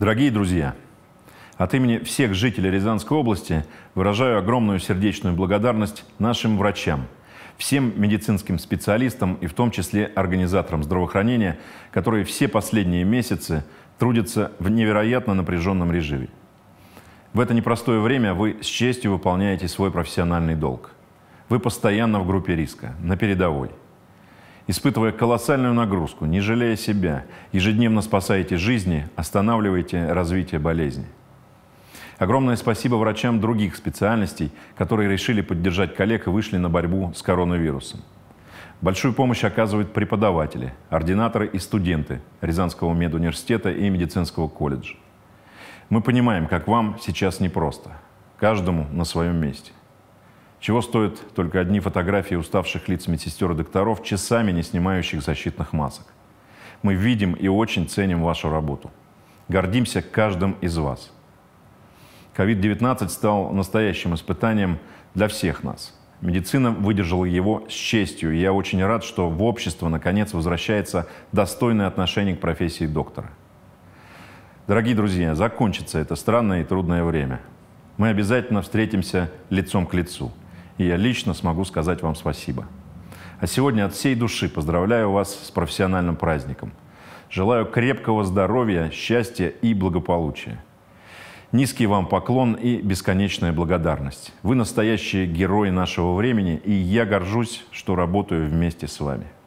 Дорогие друзья, от имени всех жителей Рязанской области выражаю огромную сердечную благодарность нашим врачам, всем медицинским специалистам и в том числе организаторам здравоохранения, которые все последние месяцы трудятся в невероятно напряженном режиме. В это непростое время вы с честью выполняете свой профессиональный долг. Вы постоянно в группе риска, на передовой – испытывая колоссальную нагрузку, не жалея себя, ежедневно спасаете жизни, останавливаете развитие болезни. Огромное спасибо врачам других специальностей, которые решили поддержать коллег и вышли на борьбу с коронавирусом. Большую помощь оказывают преподаватели, ординаторы и студенты Рязанского медуниверситета и медицинского колледжа. Мы понимаем, как вам сейчас непросто. Каждому на своем месте. Чего стоят только одни фотографии уставших лиц медсестер и докторов, часами не снимающих защитных масок. Мы видим и очень ценим вашу работу. Гордимся каждым из вас. COVID-19 стал настоящим испытанием для всех нас. Медицина выдержала его с честью, и я очень рад, что в общество наконец возвращается достойное отношение к профессии доктора. Дорогие друзья, закончится это странное и трудное время. Мы обязательно встретимся лицом к лицу – и я лично смогу сказать вам спасибо. А сегодня от всей души поздравляю вас с профессиональным праздником. Желаю крепкого здоровья, счастья и благополучия. Низкий вам поклон и бесконечная благодарность. Вы настоящие герои нашего времени, и я горжусь, что работаю вместе с вами.